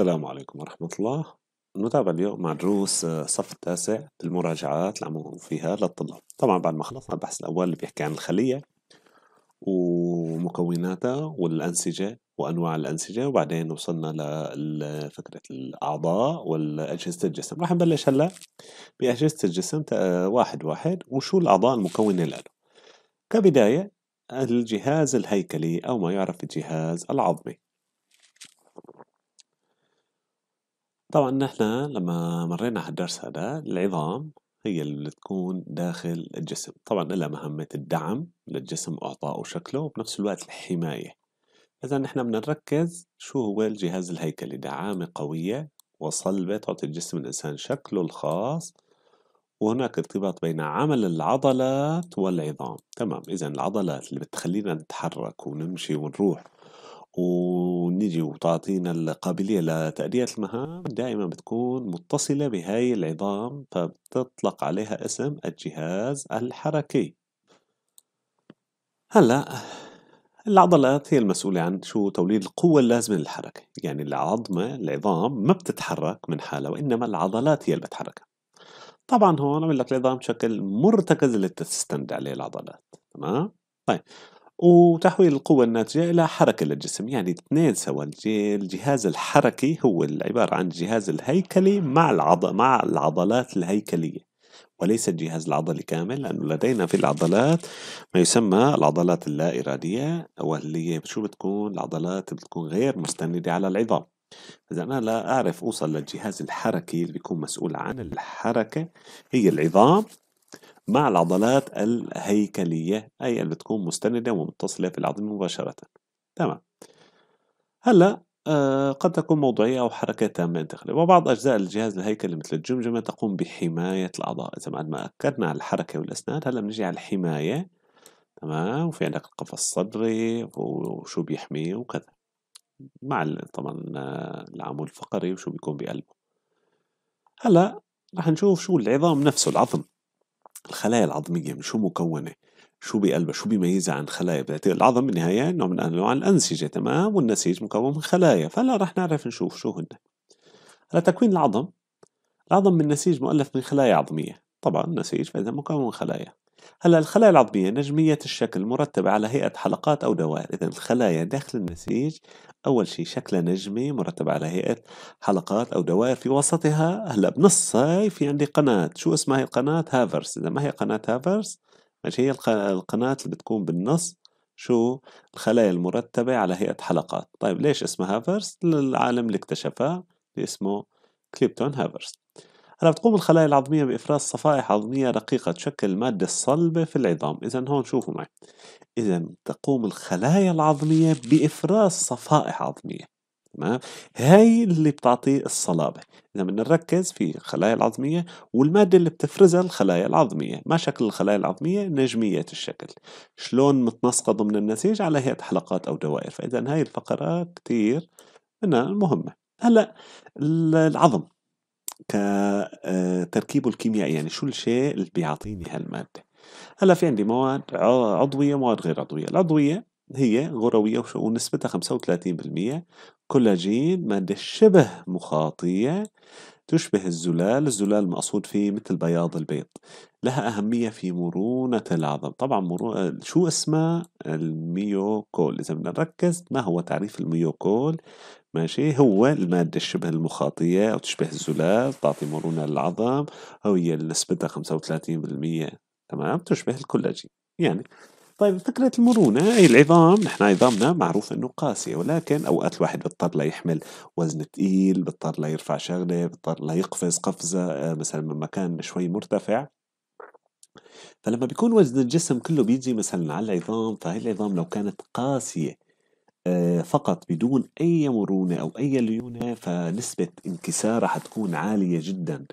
السلام عليكم ورحمة الله نتابع اليوم مع دروس الصف آه، التاسع المراجعات اللي نقوم فيها للطلاب طبعا بعد ما خلصنا البحث الأول اللي بيحكي عن الخلية ومكوناتها والأنسجة وأنواع الأنسجة وبعدين وصلنا لفكرة الأعضاء والأجهزة الجسم راح نبلش هلا بأجهزة الجسم واحد واحد وشو الأعضاء المكونة له كبداية الجهاز الهيكلي أو ما يعرف بالجهاز العظمي طبعا نحن لما مرينا على الدرس هذا العظام هي اللي تكون داخل الجسم طبعا لها مهمة الدعم للجسم وإعطائه شكله وبنفس الوقت الحماية إذا نحن بدنا نركز شو هو الجهاز الهيكلي دعامة قوية وصلبة تعطي الجسم الإنسان شكله الخاص وهناك ارتباط بين عمل العضلات والعظام تمام إذا العضلات اللي بتخلينا نتحرك ونمشي ونروح ونجي وتعطينا القابلية لتأدية المهام دائما بتكون متصلة بهاي العظام فبتطلق عليها اسم الجهاز الحركي هلأ العضلات هي المسؤولة عن شو توليد القوة اللازمة للحركة يعني العظمة العظام ما بتتحرك من حالها وإنما العضلات هي اللي بتحركها طبعا هون بقول لك العظام بشكل مرتكز اللي تستند عليه العضلات تمام طيب وتحويل القوة الناتجة إلى حركة للجسم يعني اثنين سوا الجهاز الحركي هو عبارة عن الجهاز الهيكلي مع العض... مع العضلات الهيكلية وليس الجهاز العضلي كامل لأنه لدينا في العضلات ما يسمى العضلات اللا إرادية واللي شو بتكون العضلات بتكون غير مستندة على العظام إذا أنا لا أعرف أوصل للجهاز الحركي اللي بيكون مسؤول عن الحركة هي العظام مع العضلات الهيكلية أي اللي بتكون مستندة ومتصلة في العظم مباشرة تمام هلأ آه، قد تكون موضعية أو حركة تامة انتقالية وبعض أجزاء الجهاز الهيكلي مثل الجمجمة تقوم بحماية الأعضاء إذا بعد ما أكدنا على الحركة والأسنان هلأ بنجي على الحماية تمام وفي عندك القفص الصدري وشو بيحميه وكذا مع طبعا آه، العمود الفقري وشو بيكون بقلبه هلأ رح نشوف شو العظام نفسه العظم الخلايا العظمية من يعني شو مكونة شو بقلبها شو بيميزها عن خلايا بتاعتها العظم بالنهاية نوع من أنواع الأنسجة تمام والنسيج مكون من خلايا فهلا رح نعرف نشوف شو هن هلا تكوين العظم العظم من نسيج مؤلف من خلايا عظمية طبعا نسيج فإذا مكون من خلايا هلا الخلايا العظمية نجمية الشكل مرتبة على هيئة حلقات أو دوائر إذا الخلايا داخل النسيج أول شيء شكلها نجمي مرتب على هيئة حلقات أو دوائر في وسطها هلا بنصها في عندي قناة شو اسمها هي القناة هافرس إذا ما هي قناة هافرس ماشي هي القناة اللي بتكون بالنص شو الخلايا المرتبة على هيئة حلقات طيب ليش اسمها هافرس العالم اللي اكتشفها اللي اسمه كليبتون هافرس هلا بتقوم الخلايا العظمية بإفراز صفائح عظمية رقيقة تشكل المادة الصلبة في العظام إذا هون شوفوا معي إذا تقوم الخلايا العظمية بإفراز صفائح عظمية تمام هاي اللي بتعطي الصلابه اذا بدنا نركز في الخلايا العظميه والماده اللي بتفرزها الخلايا العظميه ما شكل الخلايا العظميه نجميه الشكل شلون متنسقه ضمن النسيج على هيئه حلقات او دوائر فاذا هاي الفقره كثير منها مهمه هلا العظم كتركيبه آه، الكيميائي يعني شو الشيء اللي بيعطيني هالمادة هلا في عندي مواد عضوية ومواد غير عضوية العضوية هي غروية ونسبتها 35% كولاجين مادة شبه مخاطية تشبه الزلال الزلال المقصود فيه مثل بياض البيض لها أهمية في مرونة العظم طبعا مرونة آه، شو اسمها الميوكول إذا بدنا نركز ما هو تعريف الميوكول ماشي هو المادة الشبه المخاطية أو تشبه الزلال تعطي مرونة للعظم أو هي نسبتها 35% تمام تشبه الكولاجين يعني طيب فكرة المرونة هي العظام نحن عظامنا معروف أنه قاسية ولكن أوقات الواحد بيضطر ليحمل وزن ثقيل بيضطر ليرفع شغلة بيضطر ليقفز قفزة آه، مثلا من مكان شوي مرتفع فلما بيكون وزن الجسم كله بيجي مثلا على العظام فهي العظام لو كانت قاسية آه، فقط بدون أي مرونة أو أي ليونة فنسبة انكسار رح تكون عالية جدا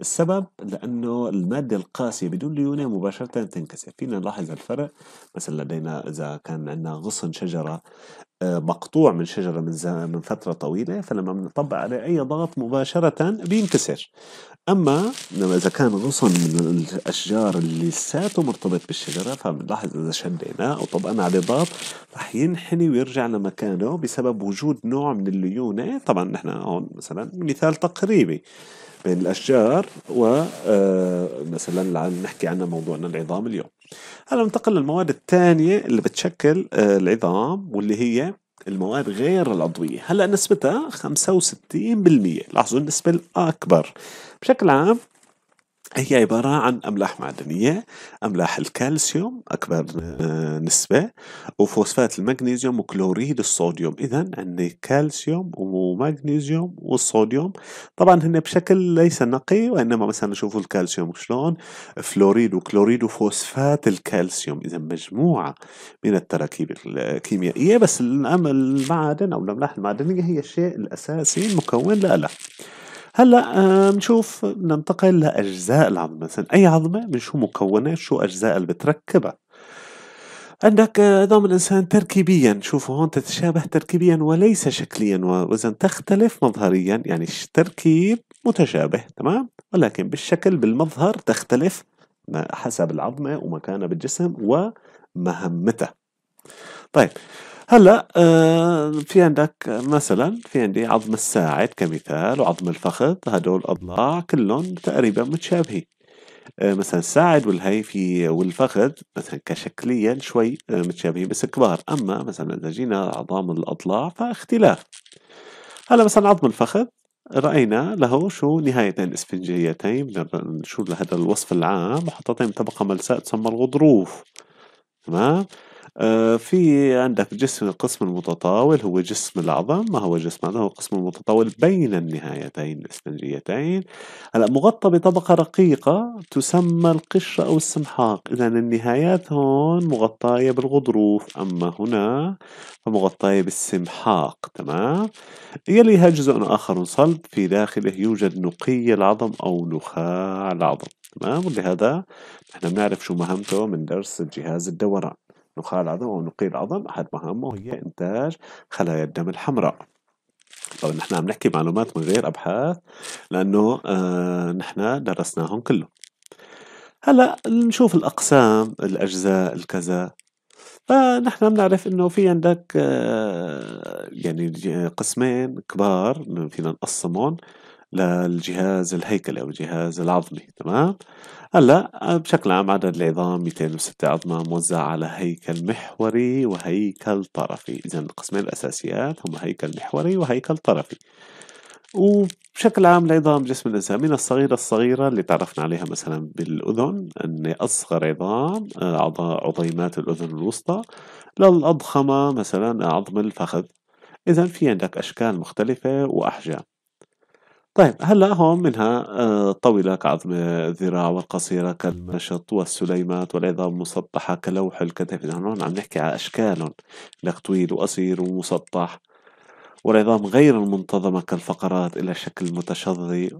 السبب لأنه المادة القاسية بدون ليونة مباشرة تنكسر فينا نلاحظ الفرق مثلا لدينا إذا كان عندنا غصن شجرة مقطوع من شجرة من من فترة طويلة فلما بنطبق عليه أي ضغط مباشرة بينكسر أما إذا كان غصن من الأشجار اللي لساته مرتبط بالشجرة فبنلاحظ إذا شديناه أو طبقنا عليه ضغط رح ينحني ويرجع لمكانه بسبب وجود نوع من الليونة طبعا نحن هون مثلا مثال تقريبي بين الأشجار ومثلا آه، نحكي عن موضوعنا العظام اليوم هلا ننتقل للمواد الثانية اللي بتشكل آه، العظام واللي هي المواد غير العضوية هلا نسبتها 65% لاحظوا النسبة الأكبر بشكل عام هي عبارة عن أملاح معدنية أملاح الكالسيوم أكبر آه، نسبة وفوسفات المغنيسيوم وكلوريد الصوديوم إذا عندي كالسيوم ومغنيسيوم والصوديوم طبعا هن بشكل ليس نقي وإنما مثلا شوفوا الكالسيوم شلون فلوريد وكلوريد وفوسفات الكالسيوم إذا مجموعة من التراكيب الكيميائية بس المعدن أو الأملاح المعدنية هي الشيء الأساسي المكون لها هلا آه، بنشوف ننتقل لاجزاء العظم مثلا اي عظمه من شو مكونه شو اجزاء اللي بتركبها عندك عظام آه، الإنسان تركيبيا شوفوا هون تتشابه تركيبيا وليس شكليا وإذا تختلف مظهريا يعني التركيب متشابه تمام ولكن بالشكل بالمظهر تختلف حسب العظمة ومكانها بالجسم ومهمتها طيب هلا آه، في عندك مثلا في عندي عظم الساعد كمثال وعظم الفخذ هدول اضلاع كلهم تقريبا متشابهين آه، مثلا الساعد والهي في والفخذ مثلا كشكليا شوي آه، متشابهين بس كبار اما مثلا اذا جينا عظام الاضلاع فاختلاف هلا مثلا عظم الفخذ راينا له شو نهايتين اسفنجيتين شو لهذا الوصف العام محطتين طبقه ملساء تسمى الغضروف تمام آه، في عندك جسم القسم المتطاول هو جسم العظم ما هو جسم العظم هو القسم المتطاول بين النهايتين الاسفنجيتين هلا مغطى بطبقة رقيقة تسمى القشرة أو السمحاق إذا النهايات هون مغطاية بالغضروف أما هنا فمغطاية بالسمحاق تمام يليها جزء آخر صلب في داخله يوجد نقي العظم أو نخاع العظم تمام ولهذا نحن بنعرف شو مهمته من درس الجهاز الدوران نخاع العظم أو نقي العظم أحد مهامه هي إنتاج خلايا الدم الحمراء طبعا نحن عم نحكي معلومات من غير أبحاث لأنه آه نحن درسناهم كله هلا نشوف الأقسام الأجزاء الكذا فنحن بنعرف انه في عندك آه يعني قسمين كبار فينا نقسمهم للجهاز الهيكلي او الجهاز العظمي تمام هلا بشكل عام عدد العظام 206 عظمة موزعة على هيكل محوري وهيكل طرفي إذا القسمين الأساسيات هم هيكل محوري وهيكل طرفي وبشكل عام العظام جسم الإنسان من الصغيرة الصغيرة اللي تعرفنا عليها مثلا بالأذن أن أصغر عظام آه، عظيمات الأذن الوسطى للأضخمة مثلا عظم الفخذ إذا في عندك أشكال مختلفة وأحجام طيب هلا هون منها آه، طويلة كعظم الذراع والقصيرة كالمشط والسليمات والعظام مسطحة كلوح الكتف نحن هون عم نحكي على أشكال لك طويل وقصير ومسطح والعظام غير المنتظمة كالفقرات إلى شكل متشظي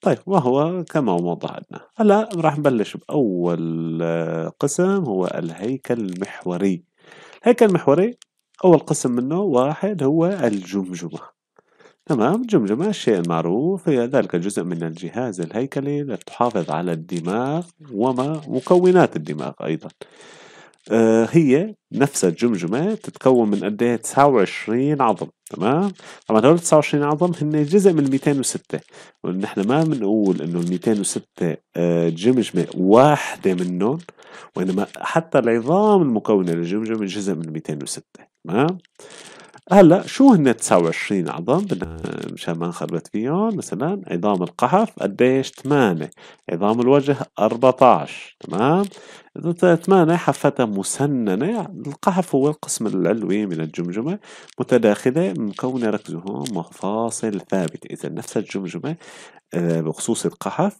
طيب وهو كما وضعنا هلا راح نبلش بأول آه، قسم هو الهيكل المحوري الهيكل المحوري أول قسم منه واحد هو الجمجمة تمام جمجمة الشيء المعروف هي ذلك جزء من الجهاز الهيكلي لتحافظ على الدماغ وما مكونات الدماغ أيضا آه، هي نفس الجمجمة تتكون من قد ايه 29 عظم تمام طبعا هدول 29 عظم هن جزء من 206 ونحن ما بنقول انه ال 206 آه، جمجمة واحدة منهم وانما حتى العظام المكونة للجمجمة جزء من 206 تمام هلا شو هن 29 عظم بدنا مشان ما نخربط فيهم مثلا عظام القحف قديش 8 عظام الوجه 14 تمام إذا 8 حفتها مسننة القحف هو القسم العلوي من الجمجمة متداخلة مكونة ركزوا هون مفاصل ثابتة إذا نفس الجمجمة آه، بخصوص القحف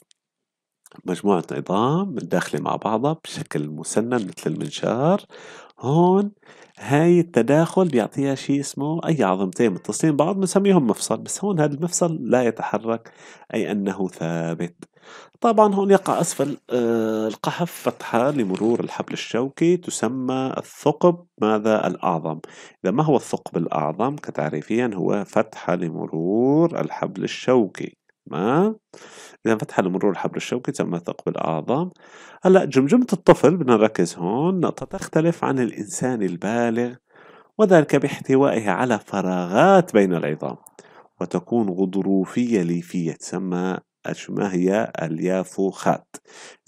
مجموعة عظام داخلة مع بعضها بشكل مسنن مثل المنشار هون هاي التداخل بيعطيها شيء اسمه أي عظمتين متصلين بعض بنسميهم مفصل بس هون هذا المفصل لا يتحرك أي أنه ثابت طبعا هون يقع أسفل آه، القحف فتحة لمرور الحبل الشوكي تسمى الثقب ماذا الأعظم إذا ما هو الثقب الأعظم كتعريفيا هو فتحة لمرور الحبل الشوكي تمام إذا فتح المرور الحبل الشوكي تم ثقب الاعظم هلا جمجمة الطفل بدنا نركز هون تختلف عن الإنسان البالغ وذلك باحتوائها على فراغات بين العظام وتكون غضروفية ليفية تسمى ما هي اليافوخات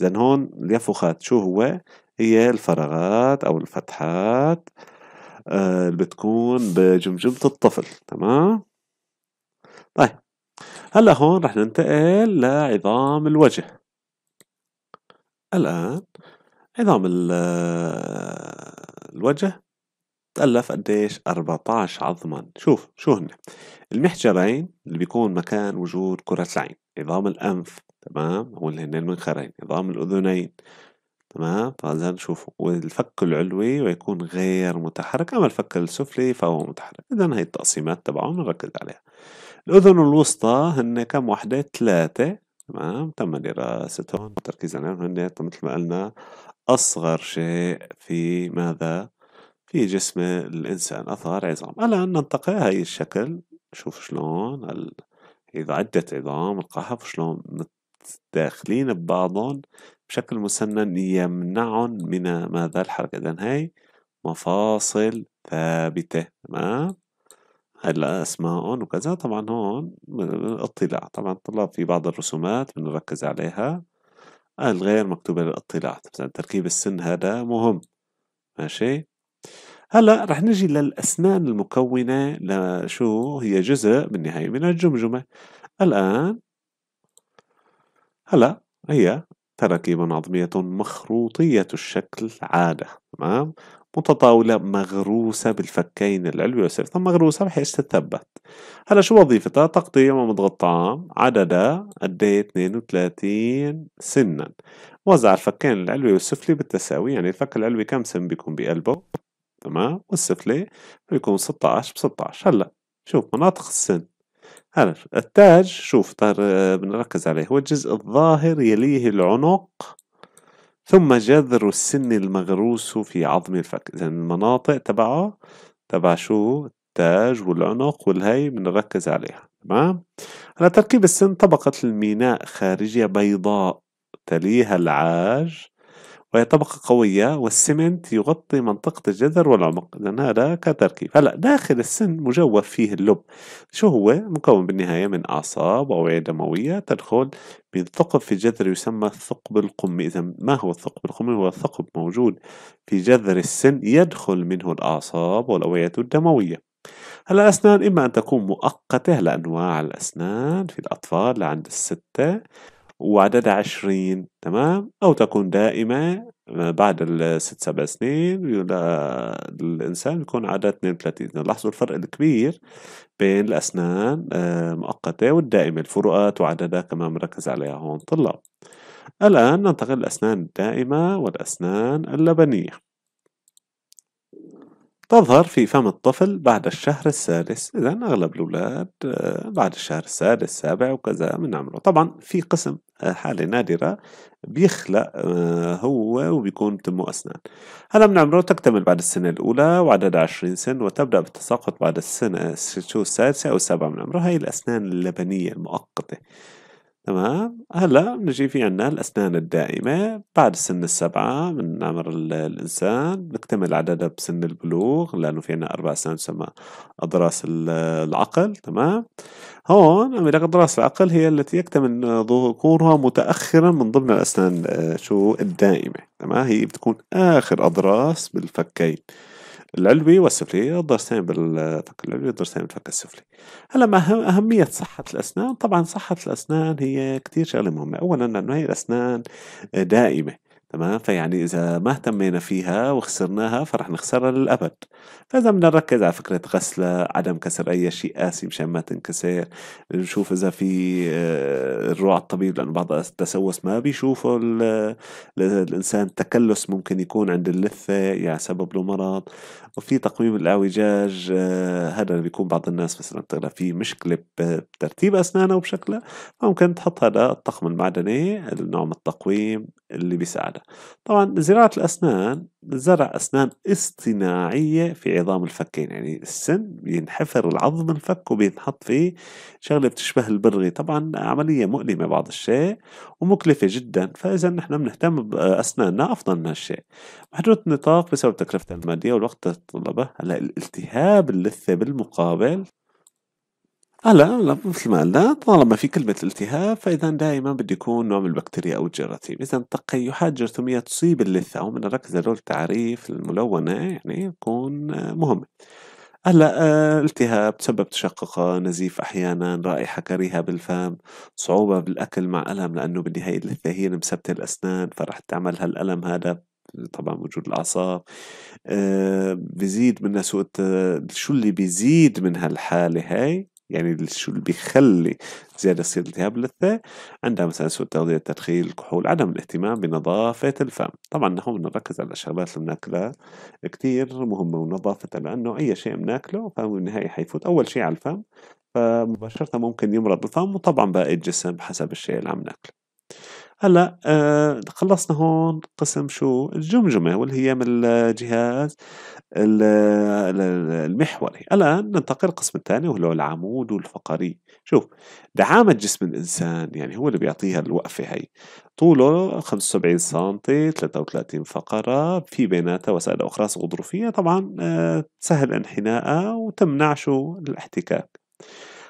إذا هون اليافوخات شو هو؟ هي الفراغات أو الفتحات آه، اللي بتكون بجمجمة الطفل تمام؟ طيب هلا هون رح ننتقل لعظام الوجه الآن عظام آه، الوجه تألف قديش 14 عظما شوف شو هن المحجرين اللي بيكون مكان وجود كرة العين عظام الأنف تمام هو اللي هن المنخرين عظام الأذنين تمام فإذا نشوفه والفك العلوي ويكون غير متحرك أما الفك السفلي فهو متحرك إذا هي التقسيمات تبعهم نركز عليها الأذن الوسطى هن كم وحدة؟ ثلاثة تمام تم دراستهم والتركيز عليهم هن مثل ما قلنا أصغر شيء في ماذا؟ في جسم الإنسان أثار عظام الآن ننتقل هاي الشكل شوف شلون ال... إذا عدة عظام القحف شلون متداخلين ببعضهم بشكل مسنن يمنعهم من ماذا الحركة إذا هاي مفاصل ثابتة تمام هلا اسمائهم وكذا طبعا هون الاطلاع طبعا الطلاب في بعض الرسومات بنركز عليها الغير مكتوبة للاطلاع مثلا تركيب السن هذا مهم ماشي هلا رح نجي للأسنان المكونة لشو هي جزء بالنهاية من الجمجمة الآن هلا هي تراكيب عظمية مخروطية الشكل عادة تمام متطاولة مغروسة بالفكين العلوي والسفلي طب مغروسة بحيث تتثبت هلا شو وظيفتها تقطيع ومضغ الطعام عددها قد 32 إيه؟ سنا وزع الفكين العلوي والسفلي بالتساوي يعني الفك العلوي كم سن بيكون بقلبه تمام والسفلي بيكون 16 ب 16 هلا شوف مناطق السن هلا التاج شوف بنركز عليه هو الجزء الظاهر يليه العنق ثم جذر السن المغروس في عظم الفك إذا المناطق تبعه تبع شو التاج والعنق والهي بنركز عليها تمام على تركيب السن طبقة الميناء خارجية بيضاء تليها العاج وهي طبقة قوية والسمنت يغطي منطقة الجذر والعمق لأن هذا كتركيب هلا داخل السن مجوف فيه اللب شو هو؟ مكون بالنهاية من أعصاب أوعية دموية تدخل من ثقب في الجذر يسمى الثقب القمي إذا ما هو الثقب القمي؟ هو ثقب موجود في جذر السن يدخل منه الأعصاب والأوعية الدموية هلا الأسنان إما أن تكون مؤقتة لأنواع الأسنان في الأطفال لعند الستة وعددها عشرين تمام أو تكون دائمة آه، بعد الست سبع سنين الإنسان بيكون عدد 32 لاحظوا الفرق الكبير بين الأسنان آه، مؤقتة والدائمة الفروقات وعددها كمان مركز عليها هون طلاب الآن ننتقل للأسنان الدائمة والأسنان اللبنية تظهر في فم الطفل بعد الشهر السادس إذا أغلب الأولاد آه، بعد الشهر السادس السابع وكذا من عمره طبعا في قسم آه، حالة نادرة بيخلق آه، هو وبيكون تمه أسنان هذا من عمره تكتمل بعد السنة الأولى وعدد 20 سن وتبدأ بالتساقط بعد السنة السادسة أو السابعة من عمره هي الأسنان اللبنية المؤقتة تمام هلا بنجي في عنا الأسنان الدائمة بعد سن السبعة من عمر الإنسان بنكتمل عددها بسن البلوغ لأنه في عنا أربع أسنان تسمى أضراس العقل تمام هون أملاك أضراس العقل هي التي يكتمل ظهورها متأخرا من ضمن الأسنان آه، شو الدائمة تمام هي بتكون آخر أضراس بالفكين العلوي والسفلي الضرسين بالفك العلوي الضرسين بالفك السفلي هلا ما أهمية صحة الأسنان طبعا صحة الأسنان هي كتير شغلة مهمة أولا أنه هي الأسنان دائمة تمام فيعني إذا ما اهتمينا فيها وخسرناها فرح نخسرها للأبد فإذا بدنا نركز على فكرة غسلها عدم كسر أي شيء قاسي مشان ما تنكسر نشوف إذا في آه، على الطبيب لأنه بعض التسوس ما بيشوفه الإنسان تكلس ممكن يكون عند اللثة يعني سبب له مرض وفي تقويم الأعوجاج آه، هذا اللي بيكون بعض الناس مثلا بتغلى في مشكلة بترتيب أسنانها وبشكلها ممكن تحط هذا الطقم المعدني نوع من التقويم اللي بيساعدها طبعا زراعة الأسنان زرع أسنان اصطناعية في عظام الفكين يعني السن بينحفر العظم من الفك وبينحط فيه شغلة بتشبه البرغي طبعا عملية مؤلمة بعض الشيء ومكلفة جدا فإذا نحن بنهتم بأسناننا أفضل من هالشيء محدود النطاق بسبب تكلفة المادية والوقت تتطلبه هلا الالتهاب اللثة بالمقابل آه، لا مثل ما قلنا طالما في كلمة التهاب فإذا دائما بده يكون نوع من البكتيريا أو الجراثيم إذا تقيحات جرثومية تصيب اللثة ومن نركز هدول التعريف الملونة يعني تكون آه، مهمة هلا آه، التهاب تسبب تشققة نزيف أحيانا رائحة كريهة بالفم صعوبة بالأكل مع ألم لأنه بالنهاية اللثة هي المثبتة الأسنان فرح تعمل هالألم هذا طبعا وجود الاعصاب بزيد من سوء شو اللي بيزيد من هالحاله هاي يعني شو اللي بيخلي زيادة تصير التهاب اللثة عندها مثلا سوء التغذية التدخين الكحول عدم الاهتمام بنظافة الفم طبعا نحن بنركز على الشغلات اللي بناكلها كثير مهمة ونظافتها لأنه أي شيء بناكله فهو بالنهاية حيفوت أول شيء على الفم فمباشرة ممكن يمرض الفم وطبعا باقي الجسم حسب الشيء اللي عم ناكله هلا آه خلصنا هون قسم شو الجمجمة واللي هي من الجهاز المحوري الآن ننتقل القسم الثاني وهو العمود الفقري شوف دعامة جسم الإنسان يعني هو اللي بيعطيها الوقفة هي طوله 75 سم 33 فقرة في بيناتها وسائل أخرى غضروفية طبعا آه تسهل انحناءها وتمنع شو الاحتكاك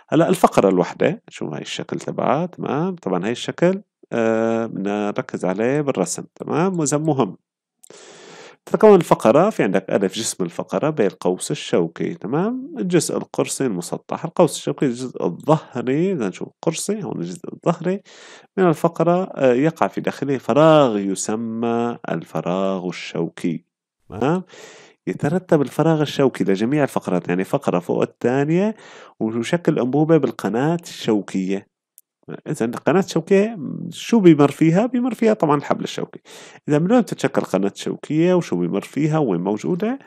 هلا الفقرة الوحدة شو هاي الشكل تبعها تمام طبعا هاي الشكل آه، نركز عليه بالرسم تمام وإذا مهم تتكون الفقرة في عندك ألف جسم الفقرة بين القوس الشوكي تمام الجزء القرصي المسطح القوس الشوكي الجزء الظهري إذا نشوف قرصي هون الجزء الظهري من الفقرة آه، يقع في داخله فراغ يسمى الفراغ الشوكي تمام يترتب الفراغ الشوكي لجميع الفقرات يعني فقرة فوق الثانية ويشكل أنبوبة بالقناة الشوكية إذا قناة شوكية شو بيمر فيها؟ بيمر فيها طبعا الحبل الشوكي إذا من وين تتشكل قناة شوكية وشو بيمر فيها وين موجودة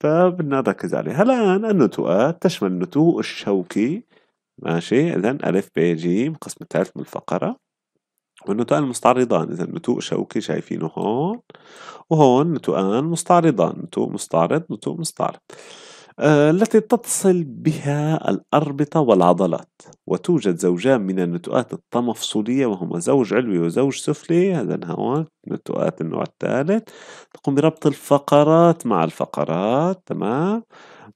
فبدنا نركز عليها الآن النتوءات آه، تشمل النتوء الشوكي ماشي إذا ألف ب ج قسم الثالث من الفقرة والنتوءان المستعرضان إذا نتوء شوكي شايفينه هون وهون نتوءان مستعرضان نتوء مستعرض نتوء مستعرض آه، التي تتصل بها الأربطة والعضلات وتوجد زوجان من النتوءات التمفصلية وهما زوج علوي وزوج سفلي هذا هو نتوءات النوع الثالث تقوم بربط الفقرات مع الفقرات تمام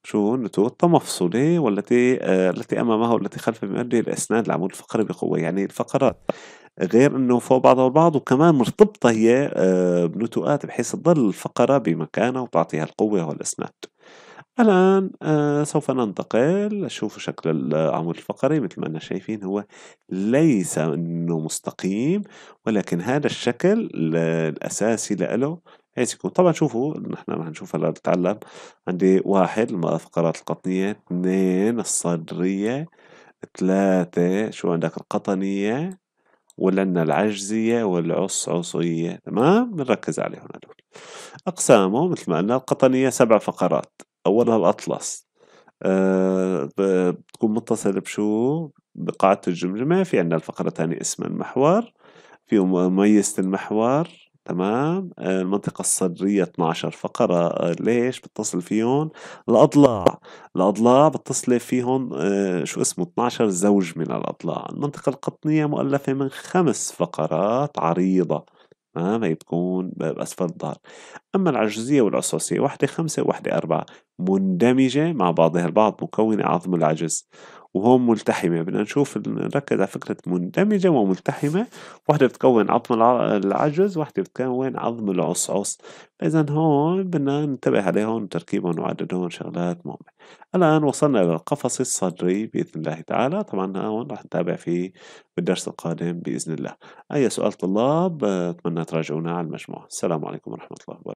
شو النتوء التمفصلي والتي آه التي أمامها والتي من أجل الأسنان العمود الفقري بقوة يعني الفقرات غير انه فوق بعضها البعض وكمان مرتبطه هي آه بنتوءات بحيث تضل الفقره بمكانها وتعطيها القوه والاسناد الآن آه سوف ننتقل شوفوا شكل العمود الفقري مثل ما أنا شايفين هو ليس أنه مستقيم ولكن هذا الشكل الأساسي له حيث يكون طبعا شوفوا نحن رح نشوف هلا نتعلم عندي واحد الفقرات القطنية اثنين الصدرية ثلاثة شو عندك القطنية ولنا العجزية والعصعصية تمام بنركز عليهم هدول أقسامه مثل ما قلنا القطنية سبع فقرات أولها الأطلس أه بتكون متصلة بشو بقاعدة الجمجمة في عندنا الفقرة الثانية اسم المحور في مميزة المحور تمام آه، المنطقة الصدرية 12 فقرة آه، ليش بتصل فيهم الأضلاع الأضلاع بتصل فيهم آه، شو اسمه 12 زوج من الأضلاع المنطقة القطنية مؤلفة من خمس فقرات عريضة هي آه، بتكون بأسفل الظهر أما العجزية والعصوصية واحدة خمسة وواحدة أربعة مندمجة مع بعضها البعض مكونة عظم العجز وهون ملتحمة بدنا نشوف نركز على فكرة مندمجة وملتحمة واحدة بتكون عظم العجز واحدة بتكون عظم العصعص فإذا هون بدنا ننتبه عليهم وتركيبهم وعددهم شغلات مهمة الآن وصلنا إلى القفص الصدري بإذن الله تعالى طبعا هون رح نتابع في بالدرس القادم بإذن الله أي سؤال طلاب أتمنى تراجعونا على المجموع السلام عليكم ورحمة الله وبركاته